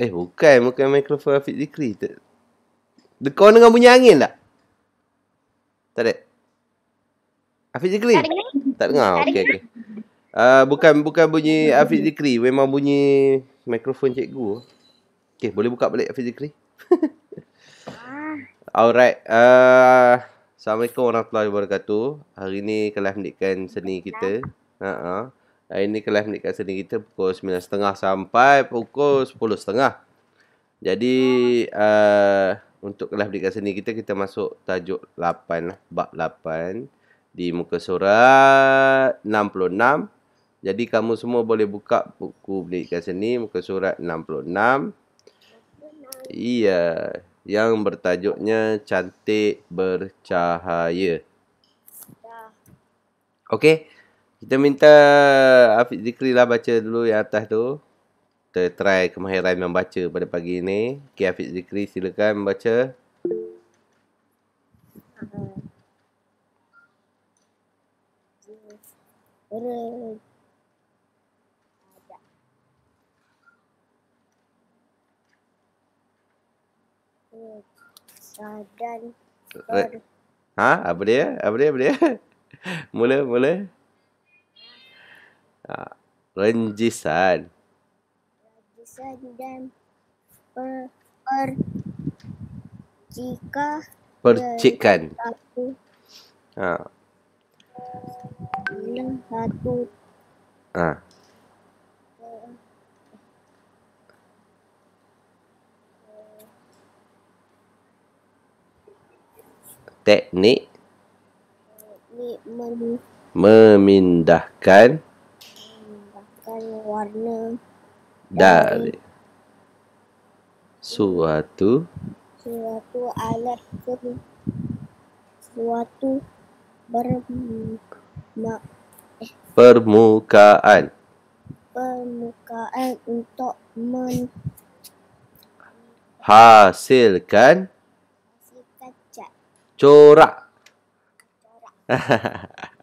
Eh bukan Bukan mikrofon Afiq Zikri Dekor dengan bunyi angin tak? Tak ada Afiq Zikri? Tak dengar Tak dengar okay, okay. Uh, bukan bukan bunyi Afiq Zikri Memang bunyi Mikrofon cikgu Okay boleh buka balik Afiq Zikri ah. Alright uh, Assalamualaikum warahmatullahi wabarakatuh Hari ni kelas pendidikan seni kita uh uh-huh. Hari ini kelas dekat sini kita pukul 9.30 sampai pukul 10.30. Jadi uh, untuk kelas dekat sini kita, kita masuk tajuk 8 lah. Bab 8 di muka surat 66. Jadi kamu semua boleh buka buku pendidikan seni muka surat 66. Iya. Yang bertajuknya cantik bercahaya. Okey. Kita minta Afiq Zikri lah baca dulu yang atas tu. Kita try kemahiran membaca pada pagi ini. Okay, Afiq Zikri silakan baca. Sadan. Ha? Apa dia? Apa dia? Apa dia? mula, mula. Ha. Renjisan. Renjisan dan per, per jika percikan. ha. satu. Ha. Teknik, Teknik mem- memindahkan warna dari suatu suatu alat ke suatu bermakna eh, permukaan permukaan untuk menghasilkan hasilkan corak corak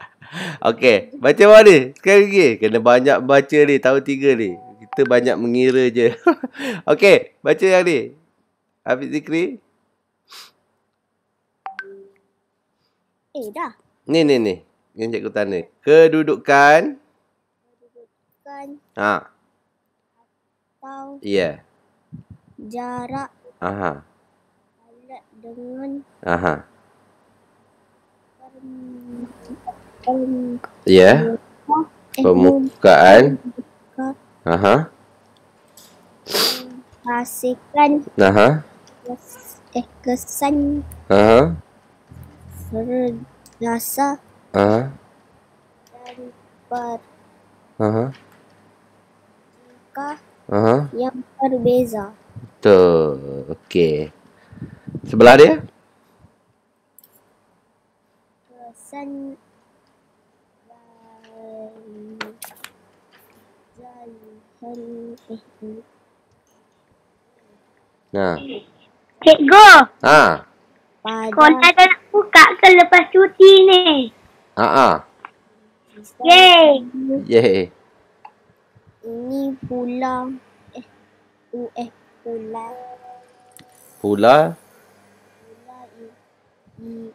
Okay, baca bawah ni. Sekali lagi. Kena banyak baca ni. Tahun tiga ni. Kita banyak mengira je. Okay, baca yang ni. Hafiz Zikri. Eh, dah. Ni, ni, ni. Yang cikgu tanya. Kedudukan. Kedudukan. Ha. Atau. Ya. Yeah. Jarak. Aha. Alat dengan. Aha. Ya. Yeah. Permukaan. Aha. Hasilkan. Aha. Eh kesan. Aha. Rasa. Aha. Dan per. Aha. Jika. Aha. Yang berbeza. Betul. Okey. Sebelah dia? Kesan Ha. Cikgu. Ha. Sekolah tak nak buka ke lepas cuti ni? Ha ah. Yeay. Yeay. Ini pula. Eh, UF eh, pula. Pula. Pula ini.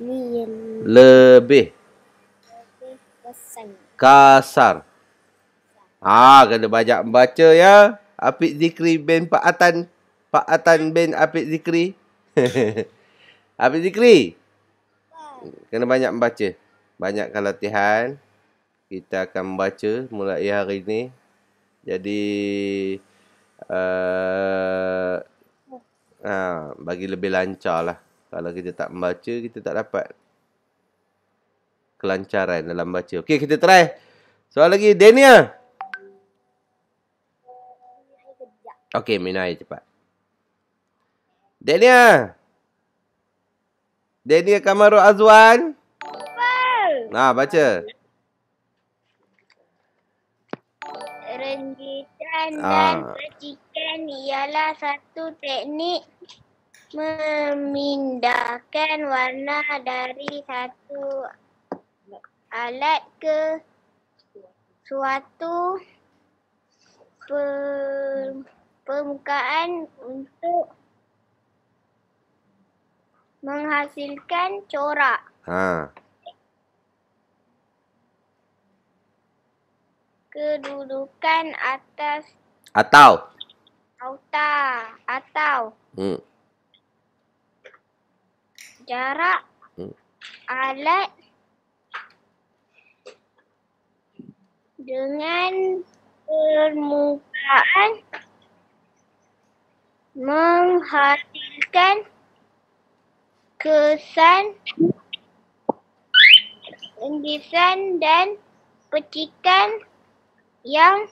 Ini yang lebih. Lebih kasar. Kasar. Ha, kena banyak membaca ya. Apik Zikri bin Pak Atan. Pak Atan bin Apik Zikri. Apik Zikri. Kena banyak membaca. Banyakkan latihan. Kita akan membaca mulai hari ini. Jadi, uh, uh, bagi lebih lancar lah. Kalau kita tak membaca, kita tak dapat kelancaran dalam baca. Okey, kita try. Soal lagi, Daniel. Okey, minum air cepat. Daniel! Daniel Kamarul Azwan! Nah, baca. Renjitan ah. dan percikan ialah satu teknik memindahkan warna dari satu alat ke suatu per, permukaan untuk menghasilkan corak. Ha. Kedudukan atas atau auta atau hmm. jarak hmm. alat dengan permukaan menghasilkan kesan indisan dan petikan yang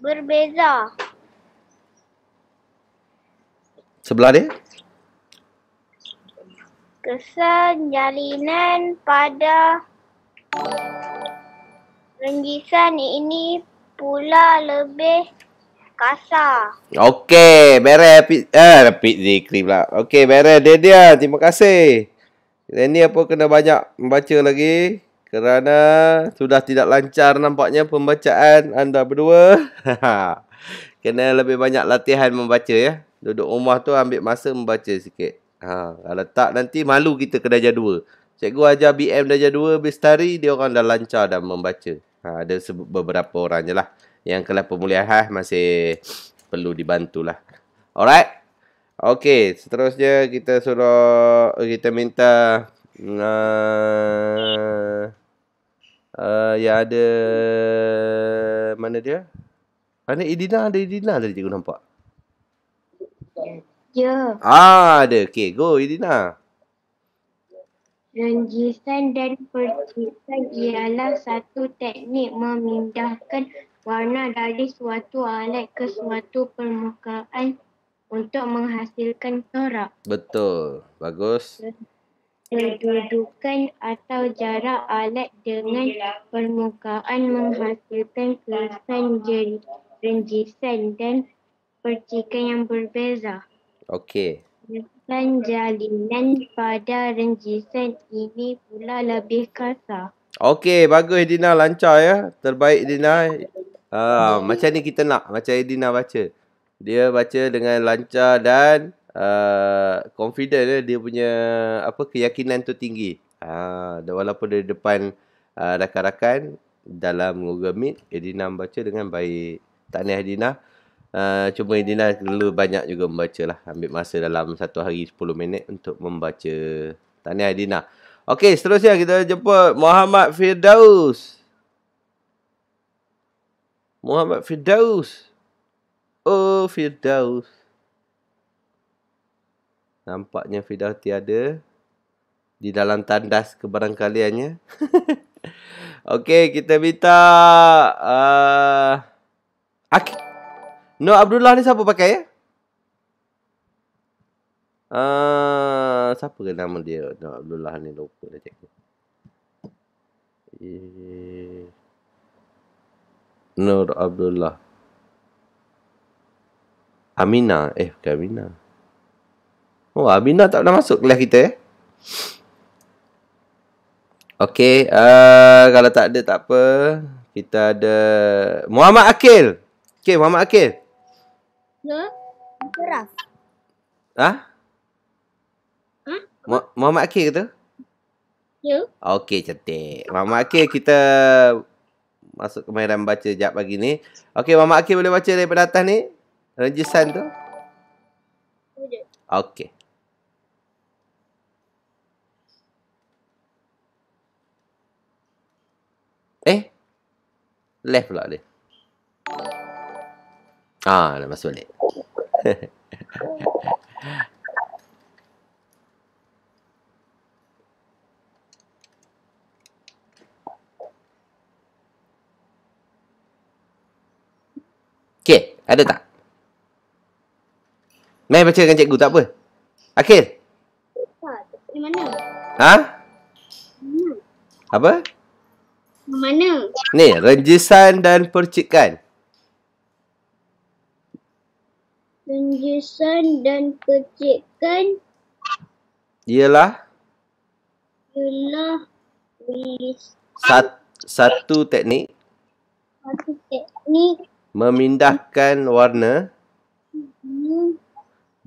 berbeza. Sebelah dia? Kesan jalinan pada rengisan ini pula lebih kasar. Okey, beres eh rapid zikri pula. Okey, beres dia dia. Terima kasih. Ini apa kena banyak membaca lagi kerana sudah tidak lancar nampaknya pembacaan anda berdua. kena lebih banyak latihan membaca ya. Duduk rumah tu ambil masa membaca sikit. Ha, kalau tak nanti malu kita ke darjah 2. Cikgu ajar BM darjah 2 Bestari dia orang dah lancar dah membaca. Ha, ada beberapa orang je lah yang kelas pemulihan masih perlu dibantulah. Alright. Okay, seterusnya kita suruh, eh, kita minta uh, uh, yang ada, mana dia? Mana Idina? Ada Idina tadi cikgu nampak? Ya. Ah, ada. Okay, go Idina. Rengisan dan percikan ialah satu teknik memindahkan warna dari suatu alat ke suatu permukaan untuk menghasilkan corak. Betul. Bagus. Kedudukan atau jarak alat dengan permukaan menghasilkan kesan renjisan dan percikan yang berbeza. Okey. Kesan jalinan pada renjisan ini pula lebih kasar. Okey, bagus Dina. Lancar ya. Terbaik Dina. Ah, hmm. macam ni kita nak macam Edina baca. Dia baca dengan lancar dan uh, confident eh, dia punya apa keyakinan tu tinggi. Ah, walaupun dari depan uh, rakan-rakan dalam Google Meet Edina baca dengan baik. Tahniah Edina. Uh, ah, cuma Edina perlu banyak juga membaca lah. Ambil masa dalam satu hari 10 minit untuk membaca. Tahniah Edina. Okey, seterusnya kita jemput Muhammad Firdaus. Muhammad Firdaus. Oh, Firdaus. Nampaknya Firdaus tiada. Di dalam tandas keberangkaliannya. Okey, kita minta... Uh, Akik. No Abdullah ni siapa pakai ya? Uh, siapa ke nama dia? No Abdullah ni lupa dah cakap. Eh... Nur Abdullah. Amina, eh bukan Amina. Oh, Amina tak pernah masuk kelas kita eh. Okey, uh, kalau tak ada tak apa. Kita ada Muhammad Akil. Okey, Muhammad Akil. Ya. Keras. Ha? Hmm? Muhammad Akil ke tu? Ya. Okey, cantik. Muhammad Akil kita masuk kemahiran baca jap pagi ni. Okey, Mama Akil boleh baca daripada atas ni? Rejisan tu? Boleh. Okey. Eh? Left pula dia. Ah, dah masuk balik. Okay, ada tak? Mai baca dengan cikgu tak apa. Akhir. Di mana? Ha? Apa? Di Mana? Ni, renjisan dan percikan. Renjisan dan percikan ialah ialah satu teknik satu teknik memindahkan warna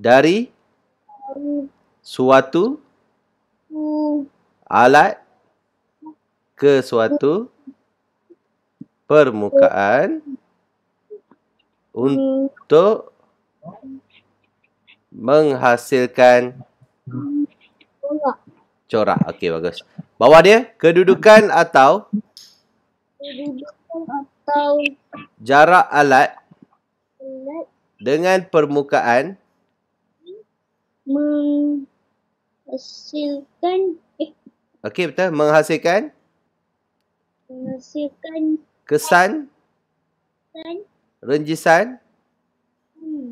dari suatu alat ke suatu permukaan untuk menghasilkan corak. Okey, bagus. Bawah dia, kedudukan atau? Kedudukan atau? jarak alat, dengan permukaan menghasilkan eh okey betul menghasilkan menghasilkan kesan kesan renjisan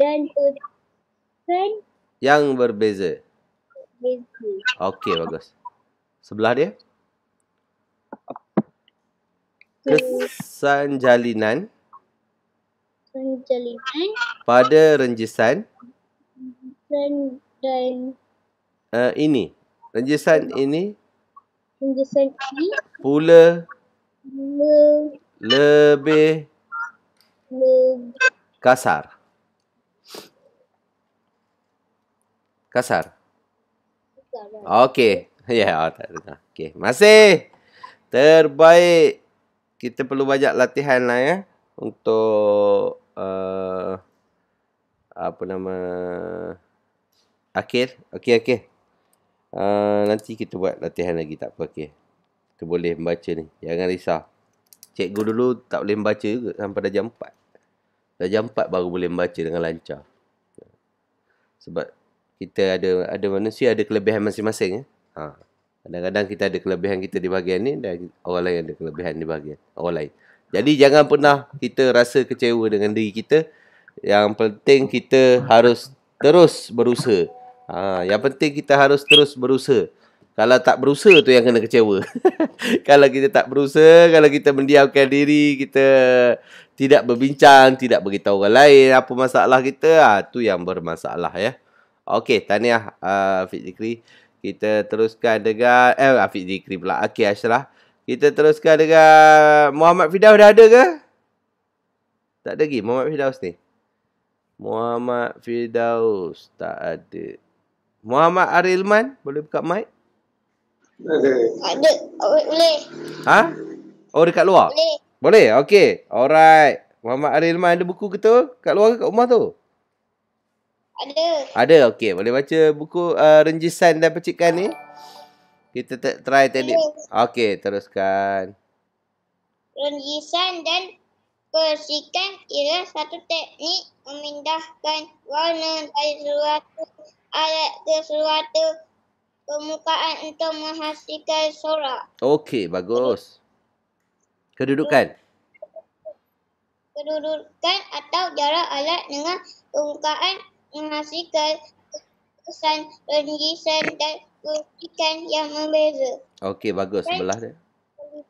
dan kesan yang berbeza berbeza okey bagus sebelah dia kesan jalinan jalinan pada renjisan dan dan uh, ini renjisan ini renjisan ini pula le, lebih le, kasar kasar ya. Okey. Ya, yeah, oh, tak Okey, masih. Terbaik kita perlu banyak latihan lah ya untuk uh, apa nama akhir okey okey uh, nanti kita buat latihan lagi tak apa okey kita boleh membaca ni jangan risau cikgu dulu tak boleh membaca juga sampai dah jam 4 dah jam 4 baru boleh membaca dengan lancar sebab kita ada ada manusia ada kelebihan masing-masing eh ha. Kadang-kadang kita ada kelebihan kita di bahagian ni dan orang lain ada kelebihan di bahagian orang lain. Jadi jangan pernah kita rasa kecewa dengan diri kita. Yang penting kita harus terus berusaha. Ha, yang penting kita harus terus berusaha. Kalau tak berusaha tu yang kena kecewa. kalau kita tak berusaha, kalau kita mendiamkan diri, kita tidak berbincang, tidak beritahu orang lain apa masalah kita, ha, tu yang bermasalah ya. Okey, tahniah uh, Fikri. Kita teruskan dengan Eh Afiq Zikri pula Okey Ashraf Kita teruskan dengan Muhammad Fidaus dah ada ke? Tak ada lagi Muhammad Fidaus ni Muhammad Fidaus Tak ada Muhammad Arilman Boleh buka mic? Ada Boleh Ha? Oh dekat luar? Boleh Boleh? Okey Alright Muhammad Arilman ada buku ke tu? Kat luar ke kat rumah tu? Ada. Ada, okey. Boleh baca buku uh, Renjisan dan Percikan ni? Kita te- try teknik. Okey, teruskan. Renjisan dan Percikan ialah satu teknik memindahkan warna dari suatu alat ke suatu permukaan untuk menghasilkan sorak. Okey, bagus. Kedudukan. Kedudukan atau jarak alat dengan permukaan menghasilkan kesan penjisan dan kursikan yang membeza. Okey, bagus. Sebelah dia.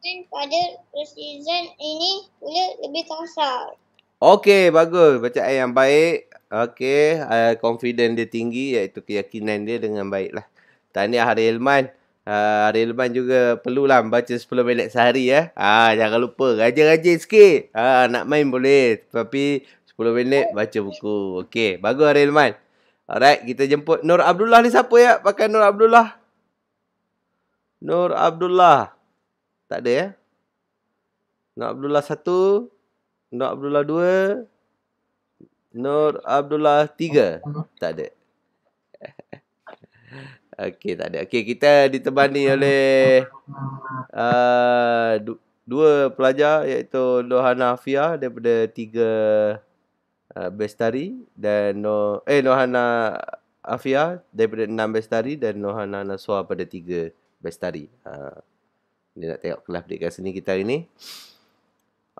Dan pada presiden ini pula lebih kasar. Okey, bagus. Bacaan yang baik. Okey, uh, confident dia tinggi iaitu keyakinan dia dengan baiklah. Tahniah Hari Ilman. Uh, hari Ilman juga perlulah baca 10 minit sehari ya. Ah uh, jangan lupa rajin-rajin sikit. Ah uh, nak main boleh tapi 10 minit baca buku. Okey, bagus Arilman. Alright, kita jemput Nur Abdullah ni siapa ya? Pakai Nur Abdullah. Nur Abdullah. Tak ada ya? Nur Abdullah 1, Nur Abdullah 2, Nur Abdullah 3. Tak ada. Okey, tak ada. Okey, kita ditemani oleh uh, dua pelajar iaitu Lohana Fia daripada 3 Uh, Bestari dan no eh Nohana Afia daripada enam Bestari dan Nohana Naswa pada tiga Bestari. Ha. Ni nak tengok kelas dekat sini kita hari ni.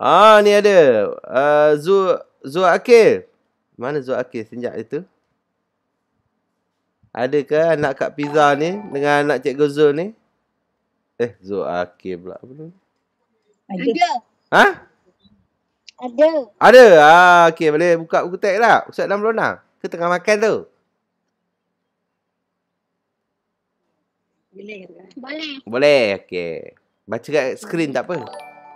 Ah ni ada uh, Zu Zu Akil. Mana Zu Akil sejak itu? Adakah anak Kak Pizza ni dengan anak Cikgu Zul ni? Eh, Zul Akil pula. Ada. Ha? Ada. Ada. Ah, okey, boleh buka buku teks tak? Lah. Ustaz dalam lorna. Ke tengah makan tu. Boleh. Boleh, okey. Baca kat skrin tak apa.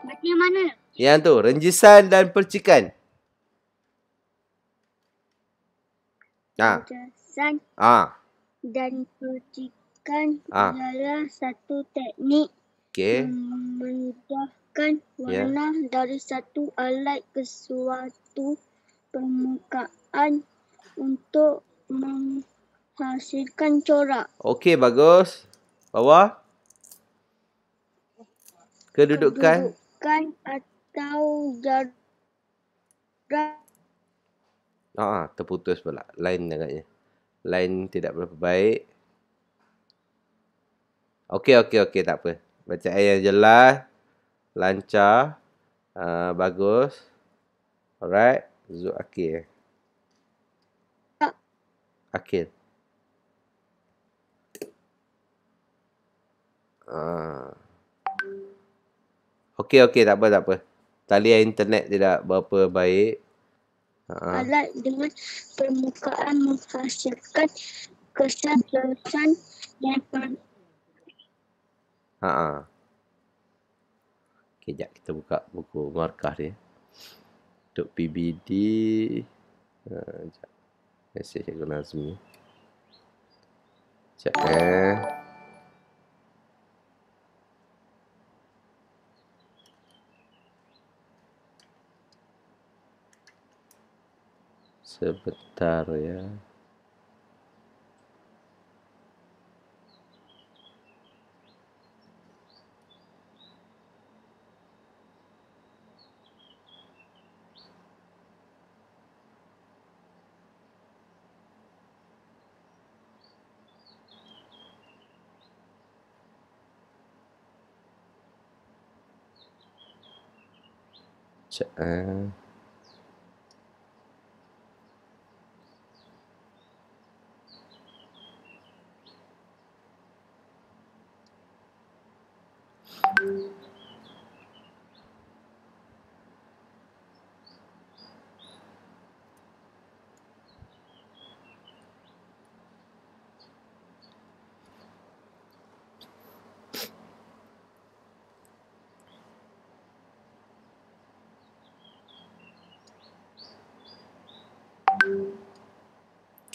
Baca yang mana? Yang tu, renjisan dan percikan. Ha. Renjisan ha. dan percikan ha. adalah satu teknik okay. yang mengubah menggunakan warna ya. yeah. dari satu alat ke suatu permukaan untuk menghasilkan corak. Okey, bagus. Bawah. Kedudukan. Kedudukan atau jarak. Ah, oh, terputus pula. Lain agaknya. Lain tidak berapa baik. Okey, okey, okey. Tak apa. Baca ayat jelas lancar uh, bagus alright zuk akil akil Ah. Okey okey tak apa tak apa. Talian internet tidak berapa baik. Ah. Alat dengan permukaan menghasilkan kesan kesan yang ha. Ah. ah. Kejap kita buka buku markah dia. Untuk PBD. Sekejap. Ah, uh, Mesej Cikgu Nazmi. Sekejap eh. Sebentar ya. Yeah. 嗯。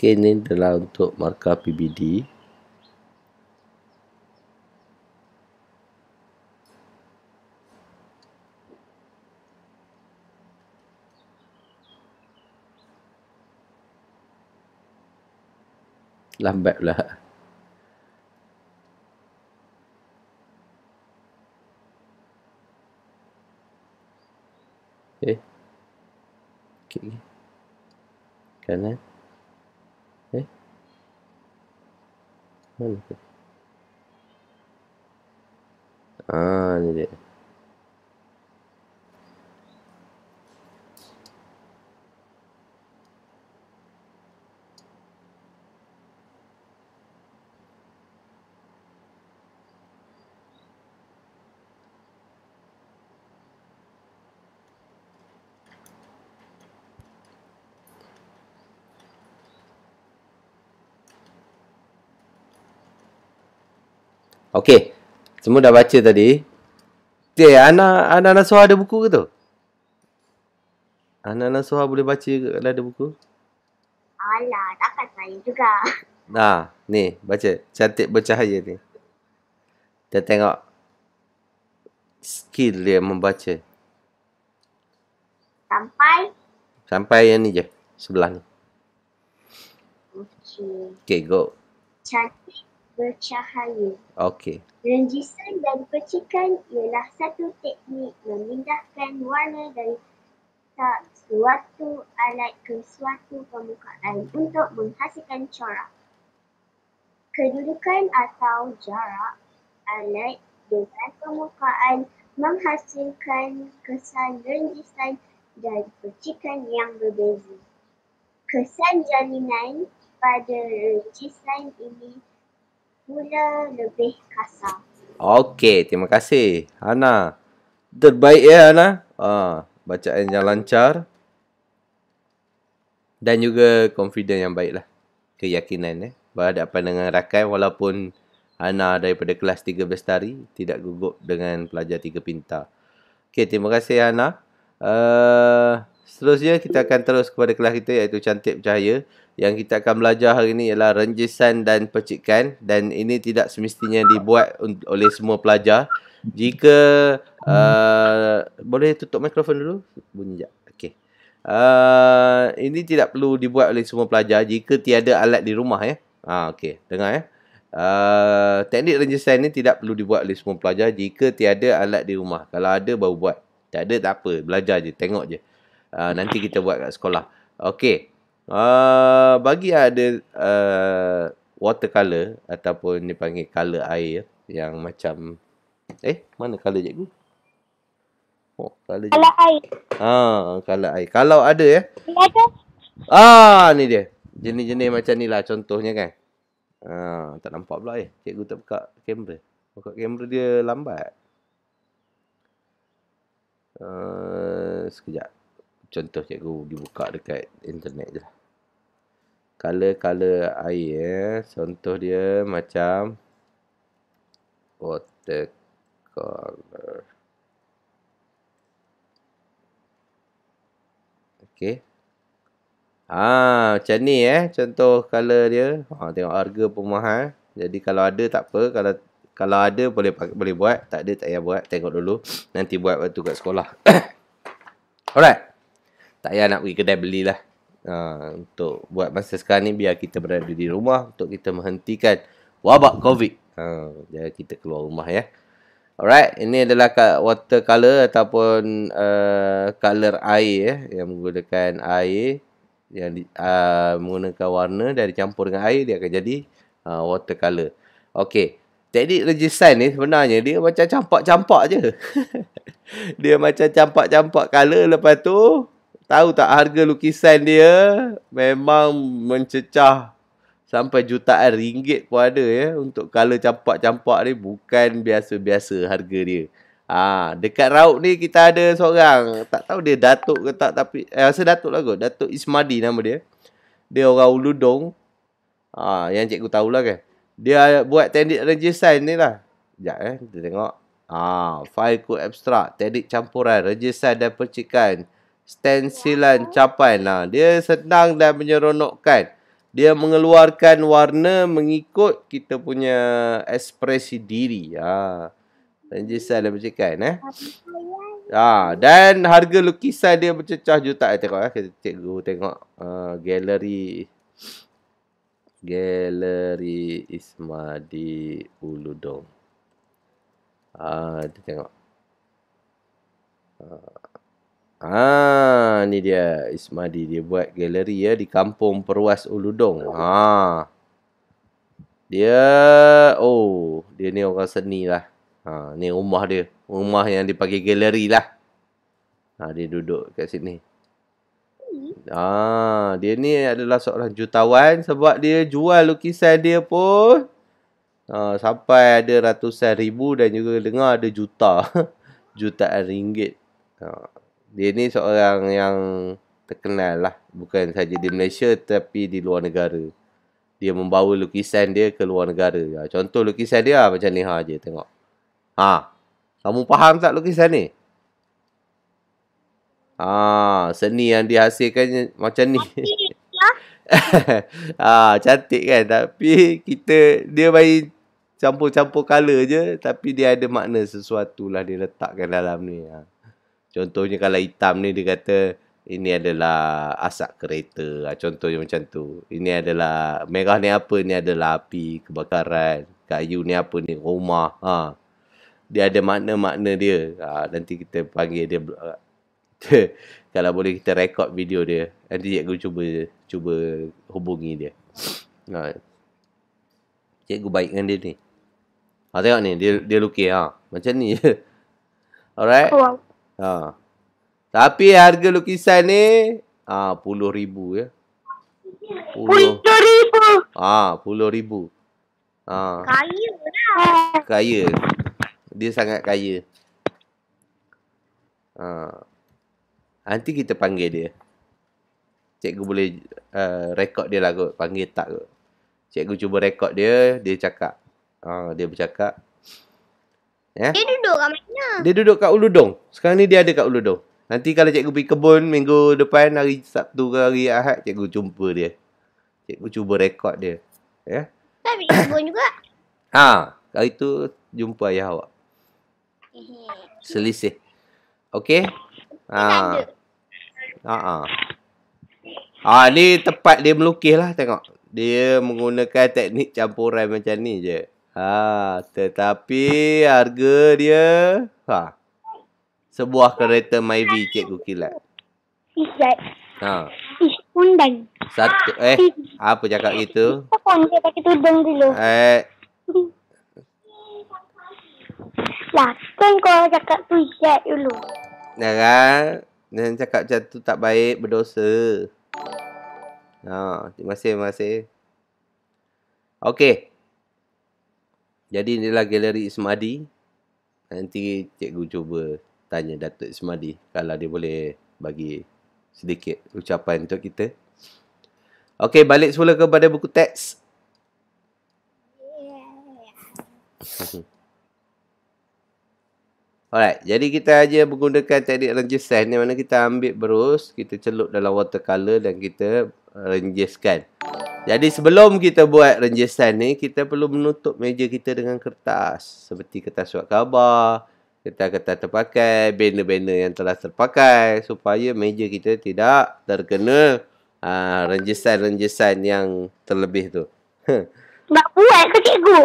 scan ni adalah untuk markah PBD lambat pula Okay. Eh? Okay. Kanan. なんだっけあー、あれで。Okey. Semua dah baca tadi. Tia, anak-anak Nasuha ada buku ke tu? anak Nasuha boleh baca ke kalau ada buku? Alah, takkan saya juga. Nah, ni baca cantik bercahaya ni. Kita tengok skill dia membaca. Sampai Sampai yang ni je, sebelah ni. Okey. Okey, go. Cantik bercahaya. Okey. Renjisan dan percikan ialah satu teknik memindahkan warna dari tak suatu alat ke suatu permukaan untuk menghasilkan corak. Kedudukan atau jarak alat dengan permukaan menghasilkan kesan renjisan dan percikan yang berbeza. Kesan jalinan pada renjisan ini mula lebih kasar. Okey, terima kasih. Hana, terbaik ya Hana. Ah, bacaan yang lancar. Dan juga confident yang baiklah. Keyakinan eh. Berhadapan dengan rakan walaupun Hana daripada kelas 13 tari tidak gugup dengan pelajar 3 pintar. Okey, terima kasih Hana. Uh, Seterusnya kita akan terus kepada kelas kita iaitu cantik bercahaya. Yang kita akan belajar hari ini ialah renjisan dan percikan dan ini tidak semestinya dibuat oleh semua pelajar. Jika uh, boleh tutup mikrofon dulu bunyi jap. Okey. Uh, ini tidak perlu dibuat oleh semua pelajar jika tiada alat di rumah ya. Ah uh, okey, dengar ya. Uh, teknik renjisan ini tidak perlu dibuat oleh semua pelajar jika tiada alat di rumah. Kalau ada baru buat. Tak ada tak apa, belajar je, tengok je. Uh, Ah, nanti kita buat kat sekolah. Okey. Uh, bagi ada uh, ah, watercolor ataupun dipanggil color air yang macam eh mana color cikgu? Oh, color cikgu. air. Ha, color air. Kalau ada ya. Ada. Ah, ni dia. Jenis-jenis macam ni lah contohnya kan. Ha, tak nampak pula eh. Cikgu tak buka kamera. Buka kamera dia lambat. Uh, sekejap contoh cikgu dibuka dekat internet je lah. Color-color air eh. Contoh dia macam watercolor. Okay. Ah, ha, macam ni eh. Contoh color dia. Ha, tengok harga pun mahal. Eh. Jadi kalau ada tak apa. Kalau kalau ada boleh boleh buat. Tak ada tak payah buat. Tengok dulu. Nanti buat waktu kat sekolah. Alright tak payah nak pergi kedai belilah. Uh, untuk buat masa sekarang ni biar kita berada di rumah untuk kita menghentikan wabak COVID. Uh, ha, jangan kita keluar rumah ya. Alright, ini adalah watercolor ataupun uh, color air ya, yang menggunakan air yang uh, menggunakan warna dari dicampur dengan air dia akan jadi uh, watercolor. Okey. Teknik regisan ni sebenarnya dia macam campak-campak je. dia macam campak-campak color lepas tu Tahu tak harga lukisan dia memang mencecah sampai jutaan ringgit pun ada ya untuk color campak-campak ni bukan biasa-biasa harga dia. Ah, ha, dekat Raub ni kita ada seorang, tak tahu dia Datuk ke tak tapi eh, rasa Datuk lah kot. Datuk Ismadi nama dia. Dia orang Uludong. Ah, ha, yang cikgu tahulah kan. Dia buat tendik rejesan ni lah. Sekejap eh, kita tengok. Ah, ha, file code abstrak, tendik campuran, rejesan dan percikan stensilan capan. Ha, dia senang dan menyeronokkan. Dia mengeluarkan warna mengikut kita punya ekspresi diri. Ha. Dan jisai macam bercakap. Eh. Ha, dan harga lukisan dia bercecah juta. Eh, tengok eh. Kita cikgu tengok uh, galeri. Galeri Ismadi Uludong. Ah, kita tengok. Ha. Ah, ni dia Ismadi dia buat galeri ya di Kampung Peruas Uludong. Ha. Dia oh, dia ni orang seni lah. Ha, ni rumah dia. Rumah yang dipanggil galeri lah. Ha, dia duduk kat sini. Ha, dia ni adalah seorang jutawan sebab dia jual lukisan dia pun ha, sampai ada ratusan ribu dan juga dengar ada juta. Jutaan ringgit. Ha dia ni seorang yang terkenal lah. Bukan saja di Malaysia tapi di luar negara. Dia membawa lukisan dia ke luar negara. Ha, contoh lukisan dia lah macam ni ha je tengok. Ha. Kamu faham tak lukisan ni? Ha, seni yang dihasilkan macam ni. ha, cantik kan tapi kita dia main campur-campur color je tapi dia ada makna sesuatu lah dia letakkan dalam ni. Ha. Contohnya kalau hitam ni dia kata ini adalah asap kereta. Ah, contohnya macam tu. Ini adalah merah ni apa? Ini adalah api kebakaran. Kayu ni apa ni? Rumah. Ha. Dia ada makna-makna dia. Ha. Nanti kita panggil dia. kalau boleh kita rekod video dia. Nanti cikgu cuba cuba hubungi dia. Ha. Cikgu baik dengan dia ni. Ha, tengok ni. Dia dia lukis. Ha. Macam ni je. Alright. Oh, Ha. Tapi harga lukisan ni ha, puluh ribu ya. Puluh ribu. Ha, puluh ribu. Ha. Kaya lah. Kaya. Dia sangat kaya. Ha. Nanti kita panggil dia. Cikgu boleh uh, rekod dia lah kot. Panggil tak kot. Cikgu cuba rekod dia. Dia cakap. Ha, dia bercakap. Yeah? Dia duduk kat mana? Dia duduk kat Uludong. Sekarang ni dia ada kat Uludong. Nanti kalau cikgu pergi kebun minggu depan, hari Sabtu ke hari Ahad, cikgu jumpa dia. Cikgu cuba rekod dia. Ya? Tapi kan kebun juga. Ha, kalau itu jumpa ayah awak. Selisih. Okey? Ha. Ha. ah. Ha, ni tepat dia melukis lah tengok. Dia menggunakan teknik campuran macam ni je. Ha, tetapi harga dia ha. Sebuah kereta Myvi cikgu kilat. Kilat. Ha. Ih, undang. Satu eh apa cakap gitu? Telefon dia pakai tudung dulu. Eh. Lah, kan kau cakap tu kilat dulu. Ya kan? Dan cakap macam tu tak baik, berdosa. Ha, terima kasih, terima kasih. Okey. Jadi inilah galeri Ismadi. Nanti cikgu cuba tanya Datuk Ismadi kalau dia boleh bagi sedikit ucapan untuk kita. Okey, balik semula kepada buku teks. Alright, jadi kita aja menggunakan teknik renjisan ni mana kita ambil berus, kita celup dalam watercolor dan kita renjiskan. Jadi sebelum kita buat renjisan ni, kita perlu menutup meja kita dengan kertas. Seperti kertas surat khabar, kertas-kertas terpakai, banner-banner yang telah terpakai. Supaya meja kita tidak terkena uh, ah, renjisan-renjisan yang terlebih tu. Nak buat ke cikgu?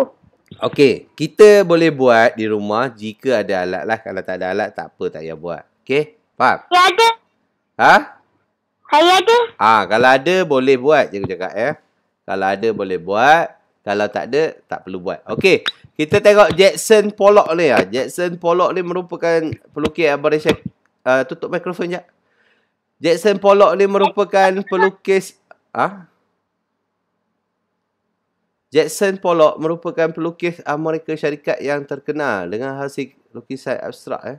Okey, kita boleh buat di rumah jika ada alat lah. Kalau tak ada alat, tak apa, tak payah buat. Okey, faham? Ya, ada. Ha? Saya ada. Ha, kalau ada, boleh buat jangan cakap ya. Eh? Kalau ada boleh buat. Kalau tak ada, tak perlu buat. Okey, kita tengok Jackson Pollock ni. Ya. Jackson Pollock ni merupakan pelukis Aberration. Uh, ah, tutup mikrofon sekejap. Jackson Pollock ni merupakan pelukis... Ah? Jackson Pollock merupakan pelukis Amerika Syarikat yang terkenal dengan hasil lukisan abstrak. Eh.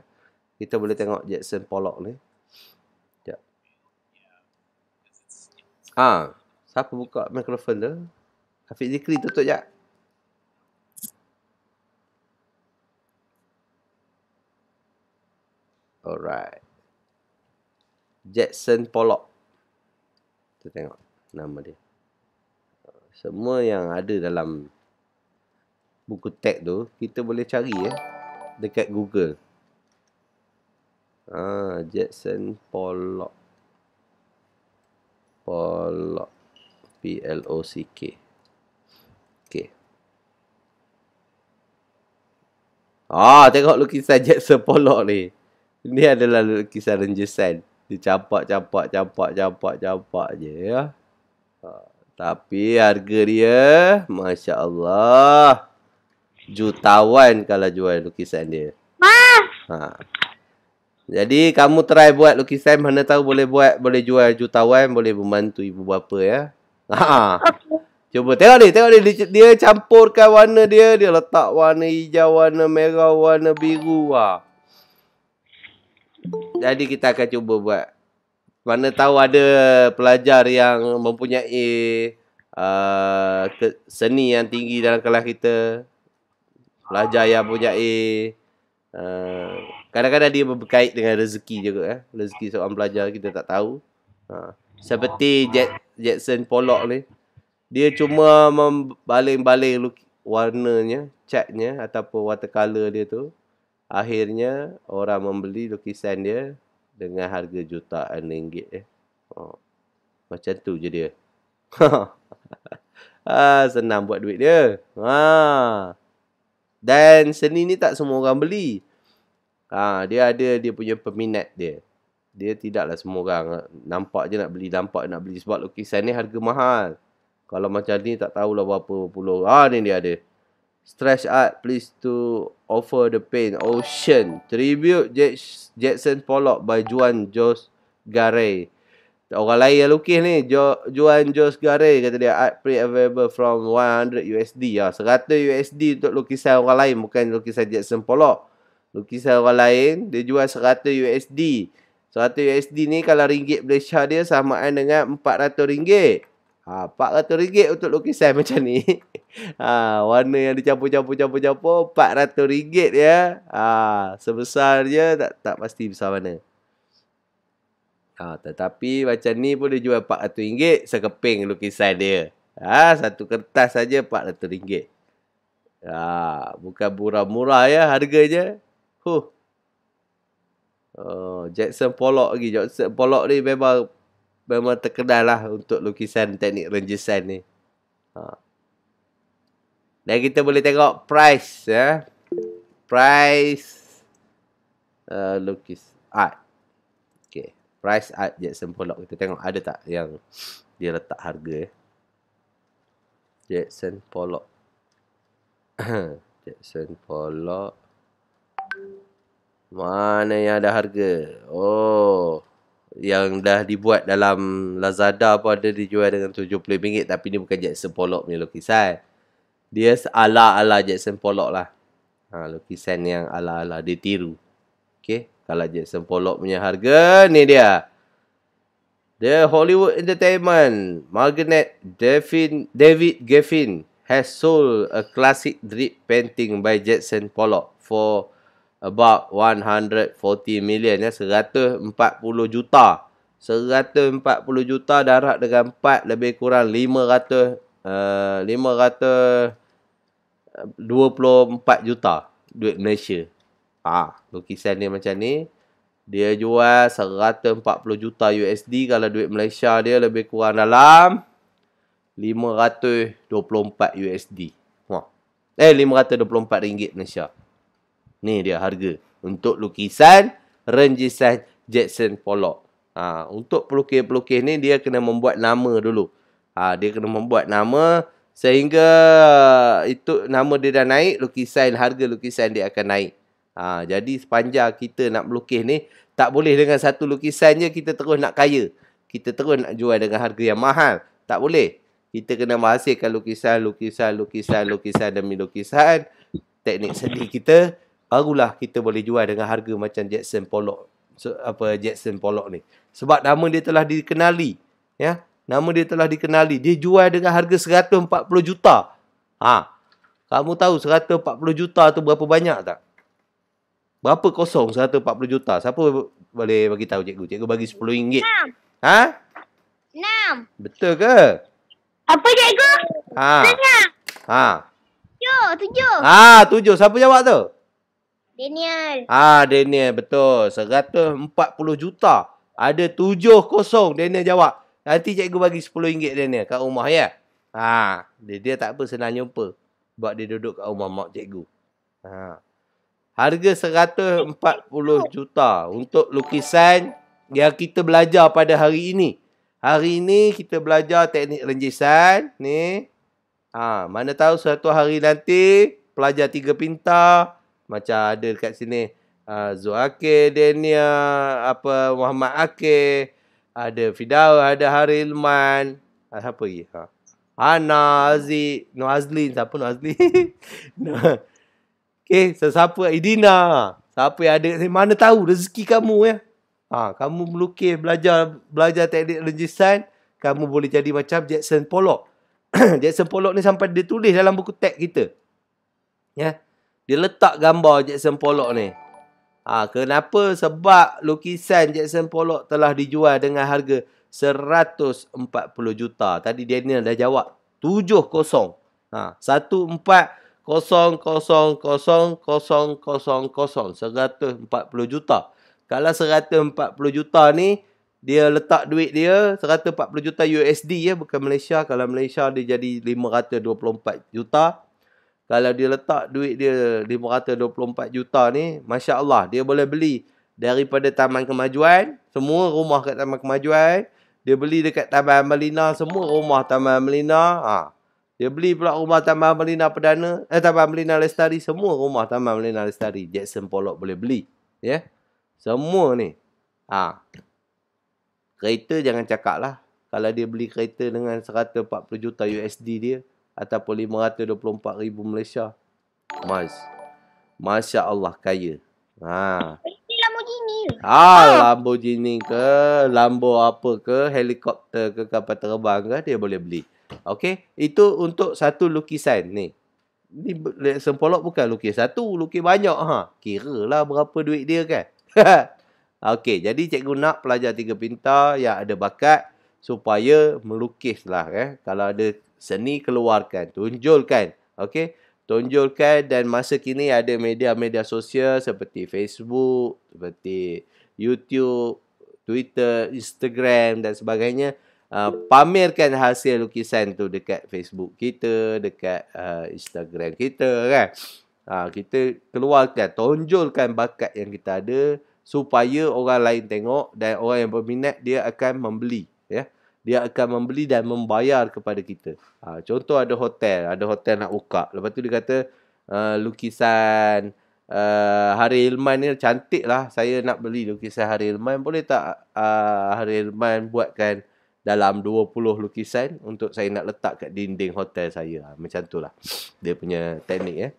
Kita boleh tengok Jackson Pollock ni. Sekejap. Haa. Ah. Siapa buka mikrofon tu? Hafiz Zikri tutup jap. Alright. Jackson Pollock. Kita tengok nama dia. Semua yang ada dalam buku tag tu, kita boleh cari ya. Eh, dekat Google. Ah, Jackson Pollock. Pollock. P L O C K. Okey. Ah, tengok lukisan Jackson Pollock ni. Ini adalah lukisan renjesan. Dia campak, campak, campak, campak, campak je ya. Ha, tapi harga dia, Masya Allah. Jutawan kalau jual lukisan dia. Mah! Ha. Jadi kamu try buat lukisan mana tahu boleh buat, boleh jual jutawan, boleh membantu ibu bapa ya. Ha. Cuba tengok ni, tengok ni dia, dia campurkan warna dia, dia letak warna hijau, warna merah, warna biru ah. Jadi kita akan cuba buat. Mana tahu ada pelajar yang mempunyai uh, seni yang tinggi dalam kelas kita. Pelajar yang mempunyai, eh uh, kadang-kadang dia berkait dengan rezeki juga eh. Rezeki seorang pelajar kita tak tahu. Uh, seperti Jet Jackson Pollock ni dia cuma membaling-baling warnanya, catnya ataupun watercolor dia tu. Akhirnya orang membeli lukisan dia dengan harga jutaan ringgit eh. Oh. Macam tu je dia. ah, senang buat duit dia. Ah. Dan seni ni tak semua orang beli. ah, dia ada dia punya peminat dia dia tidaklah semua orang nampak je nak beli, nampak nak beli sebab lukisan ni harga mahal. Kalau macam ni tak tahulah berapa puluh. Ah ni dia ada. Stretch art please to offer the paint ocean tribute J- Jackson Pollock by Juan Jos Garay. Orang lain yang lukis ni jo- Juan Jos Garay kata dia art pre available from 100 USD ah 100 USD untuk lukisan orang lain bukan lukisan Jackson Pollock. Lukisan orang lain dia jual 100 USD. 100 USD ni kalau ringgit Malaysia dia samaan dengan rm ringgit. Ha, rm ringgit untuk lukisan macam ni. Ha, warna yang dicampur-campur-campur-campur campur rm ringgit ya. Ha, sebesar dia tak tak pasti besar mana. Ha, tetapi macam ni pun dia jual rm ringgit sekeping lukisan dia. Ha, satu kertas saja rm ringgit. Ha, bukan murah-murah ya harganya. Huh. Oh, Jackson Pollock lagi Jackson Pollock ni memang Memang terkenal lah untuk lukisan teknik renjisan ni ha. Dan kita boleh tengok price ya. Price uh, Lukis art okay. Price art Jackson Pollock Kita tengok ada tak yang dia letak harga eh? Jackson Pollock Jackson Pollock mana yang ada harga? Oh. Yang dah dibuat dalam Lazada pun ada dijual dengan RM70. Tapi ni bukan Jackson Pollock punya lukisan. Dia ala-ala Jackson Pollock lah. Ha, lukisan yang ala-ala. Dia tiru. Okay. Kalau Jackson Pollock punya harga ni dia. The Hollywood Entertainment Magnet Devin, David Gaffin has sold a classic drip painting by Jackson Pollock for about 140 million ya 140 juta 140 juta darab dengan 4 lebih kurang 500 uh, 524 juta duit Malaysia. Ah, ha, lukisan dia macam ni. Dia jual 140 juta USD kalau duit Malaysia dia lebih kurang dalam 524 USD. Wah. Eh 524 ringgit Malaysia. Ni dia harga untuk lukisan renjisan Jackson Pollock. Ha, untuk pelukis-pelukis ni dia kena membuat nama dulu. Ha, dia kena membuat nama sehingga itu nama dia dah naik, lukisan harga lukisan dia akan naik. Ha, jadi sepanjang kita nak melukis ni tak boleh dengan satu lukisan je kita terus nak kaya. Kita terus nak jual dengan harga yang mahal. Tak boleh. Kita kena menghasilkan lukisan, lukisan, lukisan, lukisan demi lukisan. Teknik seni kita barulah kita boleh jual dengan harga macam Jackson Pollock so, apa Jackson Pollock ni sebab nama dia telah dikenali ya nama dia telah dikenali dia jual dengan harga 140 juta ha kamu tahu 140 juta tu berapa banyak tak berapa kosong 140 juta siapa boleh bagi tahu cikgu cikgu bagi 10 ringgit ha enam betul ke apa cikgu ha 6. ha 7 tujuh ha 7 siapa jawab tu Daniel. Ah Daniel betul. 140 juta. Ada 7 kosong Daniel jawab. Nanti cikgu bagi rm ringgit Daniel kat rumah ya. Ha, dia, dia tak apa senang jumpa. Sebab dia duduk kat rumah mak cikgu. Ha. Harga 140 juta untuk lukisan yang kita belajar pada hari ini. Hari ini kita belajar teknik renjisan ni. Ha, mana tahu suatu hari nanti pelajar tiga pintar macam ada dekat sini uh, ah, Zuhakir, Dania, apa Muhammad Akir, ada Fidau, ada Harilman, ada ah, apa lagi? Ha. Ana, Aziz, Nur Azlin, siapa Nur Azlin? no. Okay, siapa Idina, siapa yang ada kat mana tahu rezeki kamu ya. Ha, kamu melukis, belajar belajar teknik lukisan, kamu boleh jadi macam Jackson Pollock. Jackson Pollock ni sampai dia tulis dalam buku tag kita. Ya. Dia letak gambar Jackson Pollock ni. Ha, kenapa? Sebab lukisan Jackson Pollock telah dijual dengan harga 140 juta. Tadi Daniel dah jawab. 7 kosong. Ha, 1 4 kosong kosong kosong kosong kosong kosong. 140 juta. Kalau 140 juta ni, dia letak duit dia 140 juta USD ya bukan Malaysia kalau Malaysia dia jadi 524 juta kalau dia letak duit dia 524 juta ni, Masya Allah, dia boleh beli daripada Taman Kemajuan, semua rumah kat Taman Kemajuan, dia beli dekat Taman Melina, semua rumah Taman Melina, ha. dia beli pula rumah Taman Melina Perdana, eh Taman Melina Lestari, semua rumah Taman Melina Lestari, Jackson Pollock boleh beli. Ya, yeah. semua ni. Ha. Kereta jangan cakap lah. Kalau dia beli kereta dengan 140 juta USD dia, ataupun 524 ribu Malaysia. Mas. Masya Allah kaya. Ha. Ini Lamborghini. Ha, Lamborghini ke, Lambo apa ke, helikopter ke, kapal terbang ke, dia boleh beli. Okey, itu untuk satu lukisan ni. Ni sempolok bukan lukis satu, lukis banyak. Ha, lah berapa duit dia kan. Okey, jadi cikgu nak pelajar tiga pintar yang ada bakat supaya melukis lah eh. Kalau ada seni keluarkan, tunjulkan. Okey, tunjulkan dan masa kini ada media-media sosial seperti Facebook, seperti YouTube, Twitter, Instagram dan sebagainya. Uh, pamerkan hasil lukisan tu dekat Facebook kita, dekat uh, Instagram kita kan. Ha, kita keluarkan, tonjolkan bakat yang kita ada supaya orang lain tengok dan orang yang berminat dia akan membeli dia akan membeli dan membayar kepada kita. Ha, contoh ada hotel, ada hotel nak buka. Lepas tu dia kata uh, lukisan uh, Hari Ilman ni cantik lah. Saya nak beli lukisan Hari Ilman. Boleh tak uh, Hari Ilman buatkan dalam 20 lukisan untuk saya nak letak kat dinding hotel saya. Ha, macam tu lah dia punya teknik. Ya. Eh.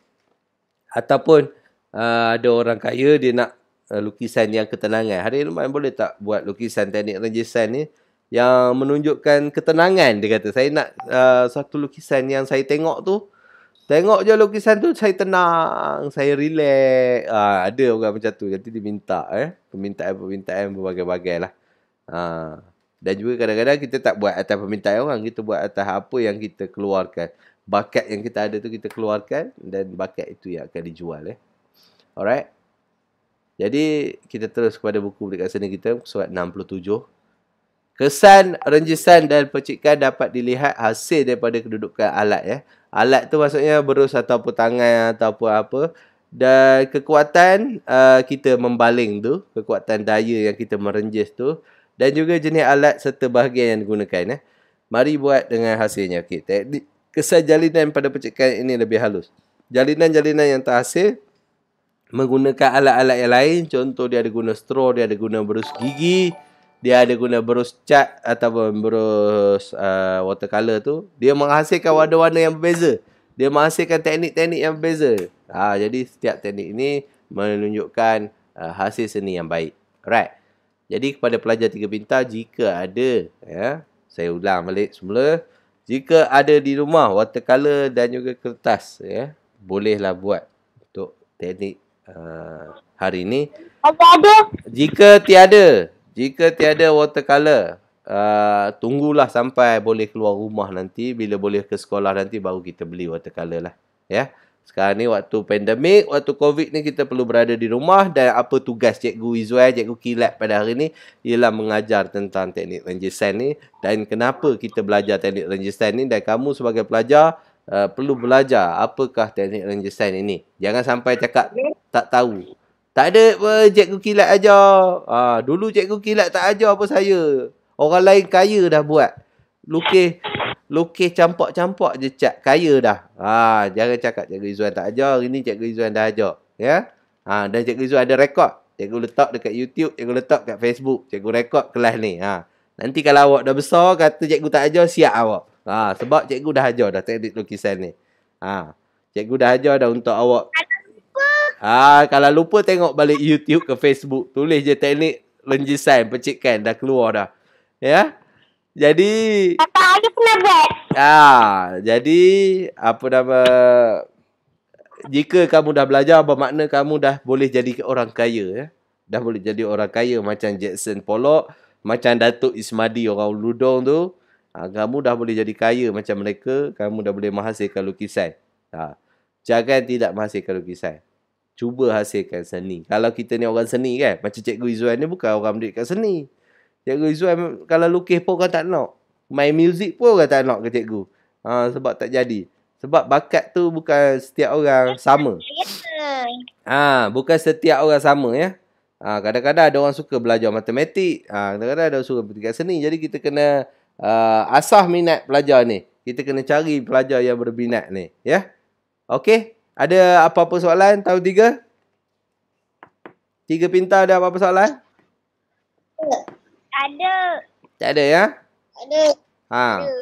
Ataupun uh, ada orang kaya dia nak uh, lukisan yang ketenangan. Hari Ilman boleh tak buat lukisan teknik renjisan ni? Eh? yang menunjukkan ketenangan dia kata saya nak uh, satu lukisan yang saya tengok tu tengok je lukisan tu saya tenang saya relax uh, ada orang macam tu nanti dia minta eh permintaan permintaan berbagai-bagai lah uh, dan juga kadang-kadang kita tak buat atas permintaan orang kita buat atas apa yang kita keluarkan bakat yang kita ada tu kita keluarkan dan bakat itu yang akan dijual eh alright jadi kita terus kepada buku dekat sana kita surat 67 Kesan renjisan dan percikan dapat dilihat hasil daripada kedudukan alat ya. Alat tu maksudnya berus ataupun tangan atau apa. apa Dan kekuatan uh, kita membaling tu. Kekuatan daya yang kita merenjis tu. Dan juga jenis alat serta bahagian yang digunakan. Eh. Mari buat dengan hasilnya. Okay, teknik kesan jalinan pada percikan ini lebih halus. Jalinan-jalinan yang terhasil menggunakan alat-alat yang lain. Contoh dia ada guna straw, dia ada guna berus gigi dia ada guna brush cat ataupun brush uh, watercolor tu dia menghasilkan warna-warna yang berbeza dia menghasilkan teknik-teknik yang berbeza ha, jadi setiap teknik ini menunjukkan uh, hasil seni yang baik right jadi kepada pelajar tiga pintar jika ada ya saya ulang balik semula jika ada di rumah watercolor dan juga kertas ya bolehlah buat untuk teknik uh, hari ini ada ada jika tiada jika tiada watercolor, uh, tunggulah sampai boleh keluar rumah nanti. Bila boleh ke sekolah nanti baru kita beli watercolor lah. Ya. Yeah? Sekarang ni waktu pandemik, waktu covid ni kita perlu berada di rumah dan apa tugas cikgu Izuel, cikgu Kilat pada hari ni ialah mengajar tentang teknik renjisan ni dan kenapa kita belajar teknik renjisan ni dan kamu sebagai pelajar uh, perlu belajar apakah teknik renjisan ini. Jangan sampai cakap tak tahu. Tak ada uh, cikgu kilat ajar. Ha, dulu cikgu kilat tak ajar apa saya. Orang lain kaya dah buat. Lukis lukis campak-campak je cak kaya dah. Ha, jangan cakap cikgu Izuan tak ajar. Hari ni cikgu Izuan dah ajar. Ya? Ha, dan cikgu Izuan ada rekod. Cikgu letak dekat YouTube. Cikgu letak dekat Facebook. Cikgu rekod kelas ni. Ha. Nanti kalau awak dah besar, kata cikgu tak ajar, siap awak. Ha, sebab cikgu dah ajar dah teknik lukisan ni. Ha. Cikgu dah ajar dah untuk awak. Ada Ha, kalau lupa tengok balik YouTube ke Facebook, tulis je teknik renjisan, pecikkan, dah keluar dah. Ya? Jadi... Apa ada pernah buat? Ha, jadi, apa nama... Jika kamu dah belajar, bermakna kamu dah boleh jadi orang kaya. Ya? Dah boleh jadi orang kaya macam Jackson Pollock, macam Datuk Ismadi orang Ludong tu. Ha, kamu dah boleh jadi kaya macam mereka, kamu dah boleh menghasilkan lukisan. Ha, jangan tidak menghasilkan lukisan cuba hasilkan seni. Kalau kita ni orang seni kan, macam Cikgu Izuan ni bukan orang berdekat seni. Cikgu Izuan kalau lukis pun orang tak nak. Main muzik pun orang tak nak ke Cikgu. Ha, sebab tak jadi. Sebab bakat tu bukan setiap orang sama. Ha, bukan setiap orang sama ya. Ha, kadang-kadang ada orang suka belajar matematik. Ha, kadang-kadang ada orang suka berdekat seni. Jadi kita kena uh, asah minat pelajar ni. Kita kena cari pelajar yang berminat ni. Ya. Okey. Ada apa-apa soalan tahun tiga? Tiga pintar ada apa-apa soalan? Ada. Tak ada ya? Ada. Ha. Ada.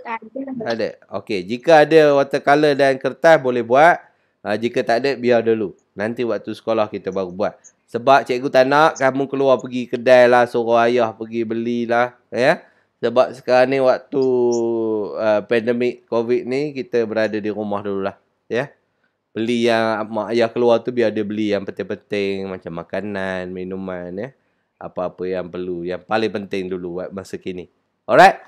Tak ada. Okey, jika ada watercolor dan kertas boleh buat. Ha, jika tak ada biar dulu. Nanti waktu sekolah kita baru buat. Sebab cikgu tak nak kamu keluar pergi kedai lah. Suruh ayah pergi belilah. Ya. Sebab sekarang ni waktu uh, pandemik COVID ni kita berada di rumah dulu lah. Ya. Yeah? beli yang mak ayah keluar tu biar dia beli yang penting-penting macam makanan, minuman ya. Apa-apa yang perlu yang paling penting dulu masa kini. Alright.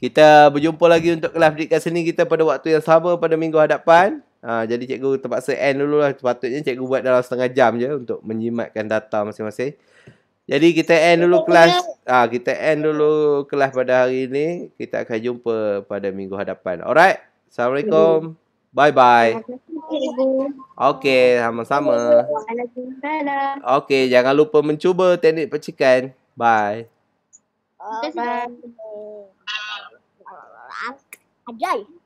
Kita berjumpa lagi untuk kelas di pendidikan seni kita pada waktu yang sama pada minggu hadapan. Ha, jadi cikgu terpaksa end dulu lah. Sepatutnya cikgu buat dalam setengah jam je untuk menyimatkan data masing-masing. Jadi kita end dulu kelas. ha, kita end dulu kelas pada hari ini. Kita akan jumpa pada minggu hadapan. Alright. Assalamualaikum. hmm Bye bye. Okey, sama-sama. Okey, jangan lupa mencuba teknik percikan. Bye. Bye. Bye.